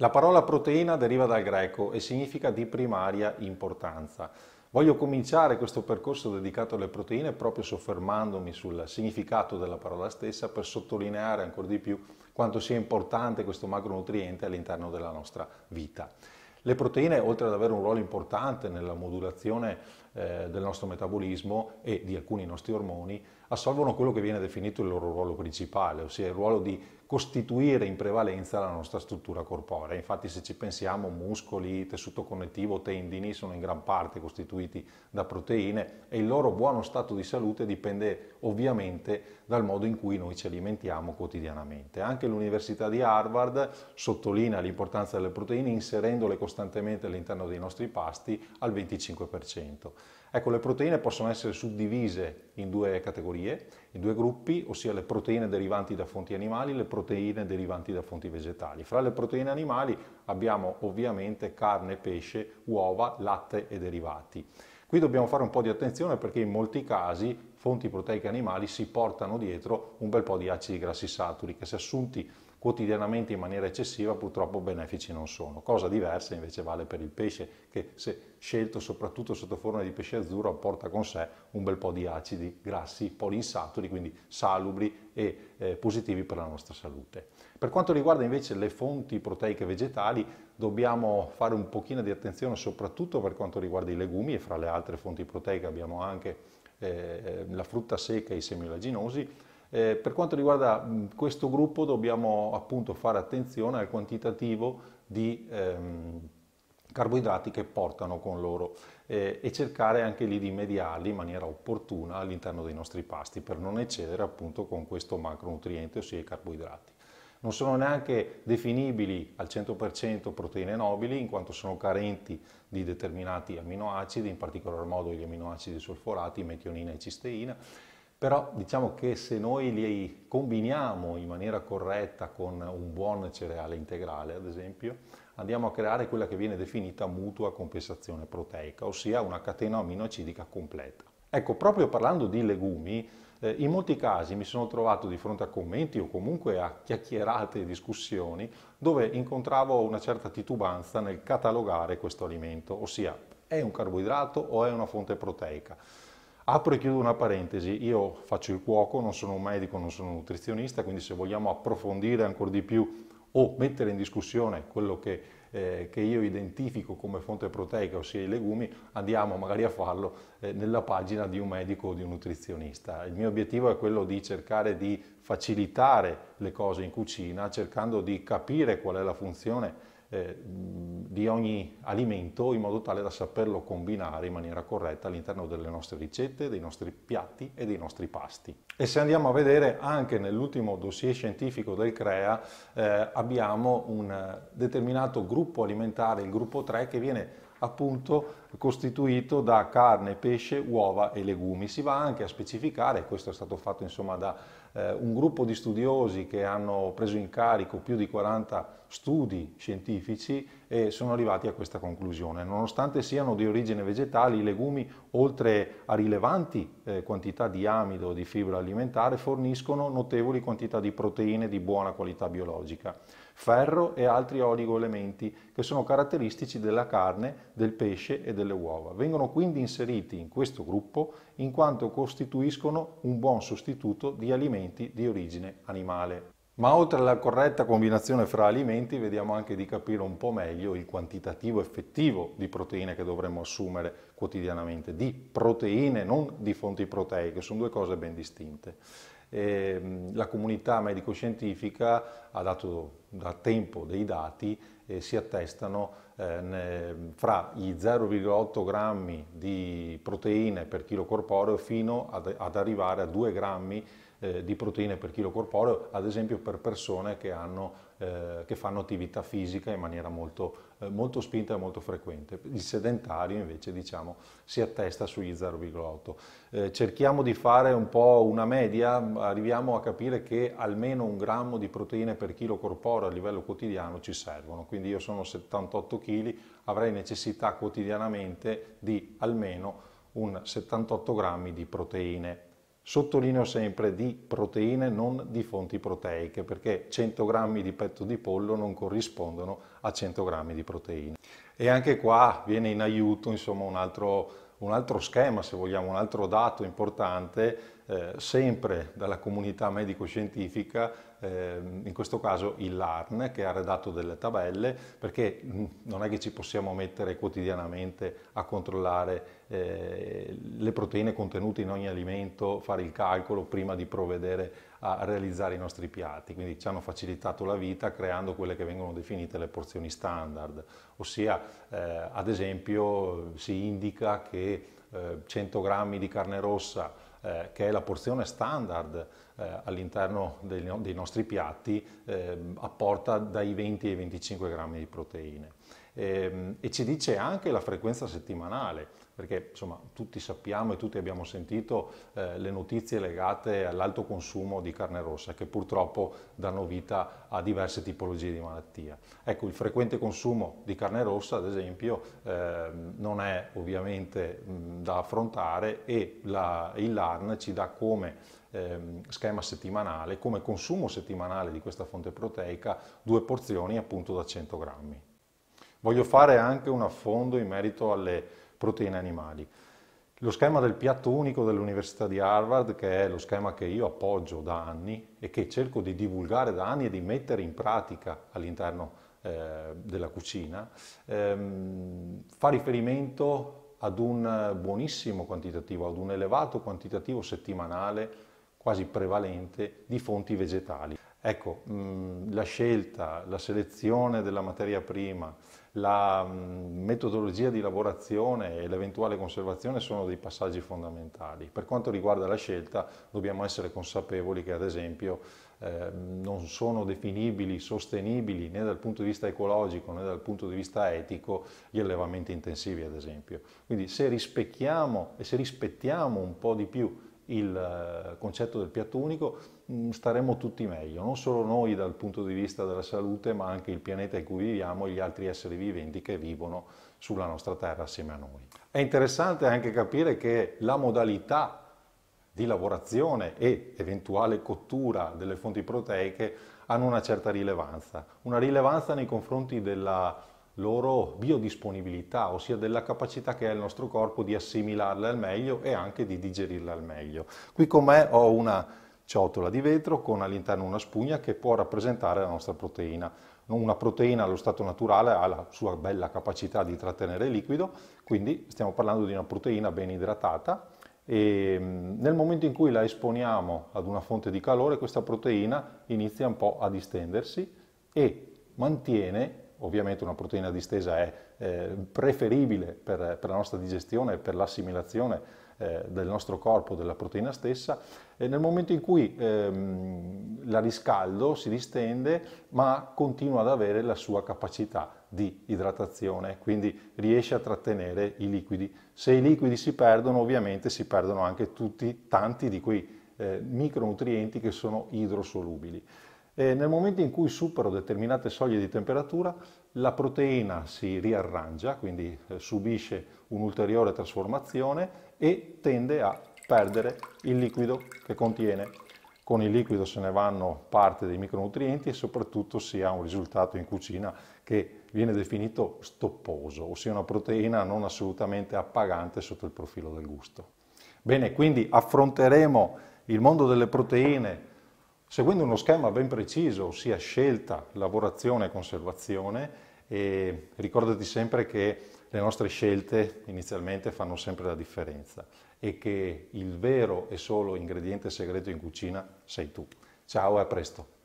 La parola proteina deriva dal greco e significa di primaria importanza. Voglio cominciare questo percorso dedicato alle proteine proprio soffermandomi sul significato della parola stessa per sottolineare ancora di più quanto sia importante questo macronutriente all'interno della nostra vita. Le proteine, oltre ad avere un ruolo importante nella modulazione eh, del nostro metabolismo e di alcuni nostri ormoni assolvono quello che viene definito il loro ruolo principale, ossia il ruolo di costituire in prevalenza la nostra struttura corporea. Infatti se ci pensiamo muscoli, tessuto connettivo, tendini sono in gran parte costituiti da proteine e il loro buono stato di salute dipende ovviamente dal modo in cui noi ci alimentiamo quotidianamente. Anche l'Università di Harvard sottolinea l'importanza delle proteine inserendole costantemente all'interno dei nostri pasti al 25%. Ecco, le proteine possono essere suddivise in due categorie, in due gruppi, ossia le proteine derivanti da fonti animali e le proteine derivanti da fonti vegetali. Fra le proteine animali abbiamo ovviamente carne, pesce, uova, latte e derivati. Qui dobbiamo fare un po' di attenzione perché in molti casi fonti proteiche animali si portano dietro un bel po' di acidi grassi saturi che se assunti quotidianamente in maniera eccessiva purtroppo benefici non sono. Cosa diversa invece vale per il pesce che se scelto soprattutto sotto forma di pesce azzurro porta con sé un bel po' di acidi grassi polinsaturi, quindi salubri e eh, positivi per la nostra salute. Per quanto riguarda invece le fonti proteiche vegetali, dobbiamo fare un pochino di attenzione soprattutto per quanto riguarda i legumi e fra le altre fonti proteiche abbiamo anche eh, la frutta secca e i semi olaginosi, eh, per quanto riguarda mh, questo gruppo dobbiamo appunto fare attenzione al quantitativo di ehm, carboidrati che portano con loro eh, e cercare anche lì di mediarli in maniera opportuna all'interno dei nostri pasti per non eccedere appunto con questo macronutriente, ossia i carboidrati. Non sono neanche definibili al 100% proteine nobili in quanto sono carenti di determinati aminoacidi, in particolar modo gli aminoacidi solforati, metionina e cisteina, però diciamo che se noi li combiniamo in maniera corretta con un buon cereale integrale, ad esempio, andiamo a creare quella che viene definita mutua compensazione proteica, ossia una catena aminoacidica completa. Ecco, proprio parlando di legumi, eh, in molti casi mi sono trovato di fronte a commenti o comunque a chiacchierate e discussioni dove incontravo una certa titubanza nel catalogare questo alimento, ossia è un carboidrato o è una fonte proteica. Apro e chiudo una parentesi, io faccio il cuoco, non sono un medico, non sono un nutrizionista, quindi se vogliamo approfondire ancora di più o mettere in discussione quello che, eh, che io identifico come fonte proteica, ossia i legumi, andiamo magari a farlo eh, nella pagina di un medico o di un nutrizionista. Il mio obiettivo è quello di cercare di facilitare le cose in cucina, cercando di capire qual è la funzione eh, di ogni alimento in modo tale da saperlo combinare in maniera corretta all'interno delle nostre ricette, dei nostri piatti e dei nostri pasti. E se andiamo a vedere anche nell'ultimo dossier scientifico del CREA eh, abbiamo un determinato gruppo alimentare, il gruppo 3, che viene appunto costituito da carne, pesce, uova e legumi. Si va anche a specificare, questo è stato fatto insomma da eh, un gruppo di studiosi che hanno preso in carico più di 40 studi scientifici e sono arrivati a questa conclusione. Nonostante siano di origine vegetale, i legumi, oltre a rilevanti eh, quantità di amido e di fibra alimentare, forniscono notevoli quantità di proteine di buona qualità biologica ferro e altri oligoelementi che sono caratteristici della carne, del pesce e delle uova. Vengono quindi inseriti in questo gruppo in quanto costituiscono un buon sostituto di alimenti di origine animale. Ma oltre alla corretta combinazione fra alimenti, vediamo anche di capire un po' meglio il quantitativo effettivo di proteine che dovremmo assumere quotidianamente, di proteine, non di fonti proteiche, sono due cose ben distinte eh, la comunità medico-scientifica ha dato da tempo dei dati e si attestano eh, ne, fra gli 0,8 grammi di proteine per chilo corporeo fino ad, ad arrivare a 2 grammi eh, di proteine per chilo corporeo, ad esempio per persone che, hanno, eh, che fanno attività fisica in maniera molto, eh, molto, spinta e molto frequente. Il sedentario invece diciamo, si attesta sugli 0,8. Eh, cerchiamo di fare un po' una media, arriviamo a capire che almeno un grammo di proteine per chilo corporeo a livello quotidiano ci servono, quindi io sono 78 kg, avrei necessità quotidianamente di almeno un 78 grammi di proteine Sottolineo sempre di proteine, non di fonti proteiche, perché 100 grammi di petto di pollo non corrispondono a 100 grammi di proteine. E anche qua viene in aiuto insomma, un, altro, un altro schema, se vogliamo, un altro dato importante eh, sempre dalla comunità medico-scientifica, eh, in questo caso il LARN, che ha redatto delle tabelle, perché mm, non è che ci possiamo mettere quotidianamente a controllare eh, le proteine contenute in ogni alimento, fare il calcolo prima di provvedere a realizzare i nostri piatti. Quindi ci hanno facilitato la vita creando quelle che vengono definite le porzioni standard, ossia eh, ad esempio si indica che 100 eh, grammi di carne rossa eh, che è la porzione standard eh, all'interno dei, no, dei, nostri piatti eh, apporta dai 20 ai 25 grammi di proteine. E, ehm, e ci dice anche la frequenza settimanale, perché insomma tutti sappiamo e tutti abbiamo sentito eh, le notizie legate all'alto consumo di carne rossa che purtroppo danno vita a diverse tipologie di malattia. Ecco, il frequente consumo di carne rossa, ad esempio, eh, non è ovviamente mh, da affrontare e la, il LARN ci dà come ehm, schema settimanale, come consumo settimanale di questa fonte proteica, due porzioni appunto da 100 grammi. Voglio fare anche un affondo in merito alle proteine animali. Lo schema del piatto unico dell'Università di Harvard, che è lo schema che io appoggio da anni e che cerco di divulgare da anni e di mettere in pratica all'interno eh, della cucina, ehm, fa riferimento ad un buonissimo quantitativo, ad un elevato quantitativo settimanale quasi prevalente di fonti vegetali. Ecco, la scelta, la selezione della materia prima, la metodologia di lavorazione e l'eventuale conservazione sono dei passaggi fondamentali. Per quanto riguarda la scelta, dobbiamo essere consapevoli che, ad esempio, ehm, non sono definibili, sostenibili né dal punto di vista ecologico né dal punto di vista etico gli allevamenti intensivi, ad esempio. Quindi se rispecchiamo e se rispettiamo un po' di più il eh, concetto del piatto unico mm, staremmo tutti meglio, non solo noi dal punto di vista della salute, ma anche il pianeta in cui viviamo e gli altri esseri viventi che vivono sulla nostra Terra assieme a noi. È interessante anche capire che la modalità di lavorazione e eventuale cottura delle fonti proteiche hanno una certa rilevanza, una rilevanza nei confronti della loro biodisponibilità, ossia della capacità che ha il nostro corpo di assimilarle al meglio e anche di digerirle al meglio. Qui con me ho una ciotola di vetro con all'interno una spugna che può rappresentare la nostra proteina. Una proteina allo stato naturale ha la sua bella capacità di trattenere liquido, quindi stiamo parlando di una proteina ben idratata e mm, nel momento in cui la esponiamo ad una fonte di calore questa proteina inizia un po' a distendersi e mantiene ovviamente una proteina distesa è eh, preferibile per, per, la nostra digestione e per l'assimilazione eh, del nostro corpo della proteina stessa, e nel momento in cui ehm, la riscaldo si distende ma continua ad avere la sua capacità di idratazione, quindi riesce a trattenere i liquidi. Se i liquidi si perdono ovviamente si perdono anche tutti, tanti di quei eh, micronutrienti che sono idrosolubili. Eh, nel momento in cui supero determinate soglie di temperatura, la proteina si riarrangia, quindi eh, subisce un'ulteriore trasformazione e tende a perdere il liquido che contiene. Con il liquido se ne vanno parte dei micronutrienti e soprattutto si ha un risultato in cucina che viene definito stopposo, ossia una proteina non assolutamente appagante sotto il profilo del gusto. Bene, quindi affronteremo il mondo delle proteine seguendo uno schema ben preciso, ossia scelta, lavorazione e conservazione, e ricordati sempre che le nostre scelte inizialmente fanno sempre la differenza e che il vero e solo ingrediente segreto in cucina sei tu. Ciao e a presto!